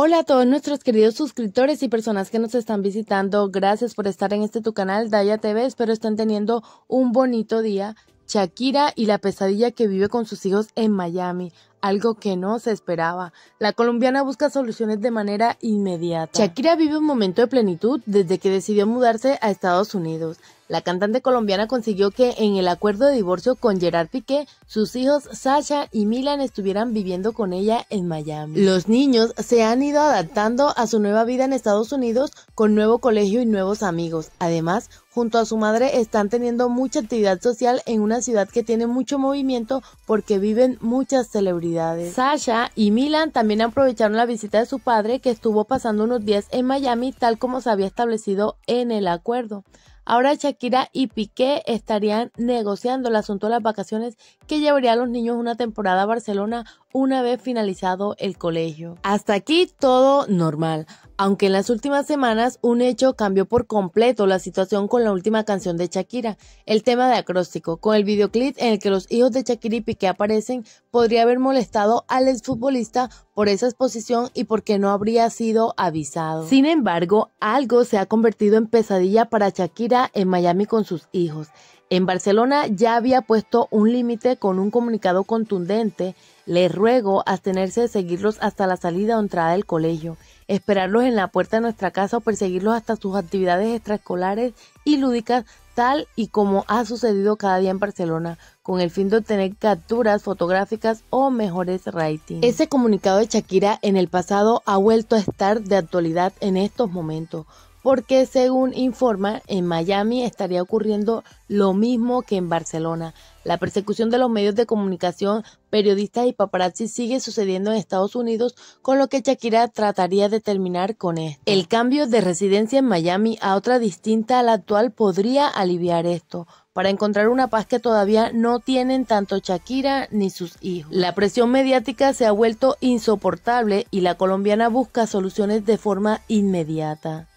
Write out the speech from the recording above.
Hola a todos nuestros queridos suscriptores y personas que nos están visitando. Gracias por estar en este tu canal, Daya TV. Espero estén teniendo un bonito día. Shakira y la pesadilla que vive con sus hijos en Miami algo que no se esperaba. La colombiana busca soluciones de manera inmediata. Shakira vive un momento de plenitud desde que decidió mudarse a Estados Unidos. La cantante colombiana consiguió que en el acuerdo de divorcio con Gerard Piqué, sus hijos Sasha y Milan estuvieran viviendo con ella en Miami. Los niños se han ido adaptando a su nueva vida en Estados Unidos con nuevo colegio y nuevos amigos. Además, junto a su madre están teniendo mucha actividad social en una ciudad que tiene mucho movimiento porque viven muchas celebridades. Sasha y Milan también aprovecharon la visita de su padre que estuvo pasando unos días en Miami tal como se había establecido en el acuerdo. Ahora Shakira y Piqué estarían negociando el asunto de las vacaciones que llevaría a los niños una temporada a Barcelona una vez finalizado el colegio. Hasta aquí todo normal. Aunque en las últimas semanas un hecho cambió por completo la situación con la última canción de Shakira, el tema de acróstico, con el videoclip en el que los hijos de Shakira y aparecen, podría haber molestado al exfutbolista por esa exposición y porque no habría sido avisado. Sin embargo, algo se ha convertido en pesadilla para Shakira en Miami con sus hijos. En Barcelona ya había puesto un límite con un comunicado contundente. le ruego abstenerse de seguirlos hasta la salida o entrada del colegio, esperarlos en la puerta de nuestra casa o perseguirlos hasta sus actividades extraescolares y lúdicas, tal y como ha sucedido cada día en Barcelona, con el fin de obtener capturas fotográficas o mejores ratings. Ese comunicado de Shakira en el pasado ha vuelto a estar de actualidad en estos momentos porque según informa, en Miami estaría ocurriendo lo mismo que en Barcelona. La persecución de los medios de comunicación, periodistas y paparazzi sigue sucediendo en Estados Unidos, con lo que Shakira trataría de terminar con esto. El cambio de residencia en Miami a otra distinta a la actual podría aliviar esto para encontrar una paz que todavía no tienen tanto Shakira ni sus hijos. La presión mediática se ha vuelto insoportable y la colombiana busca soluciones de forma inmediata.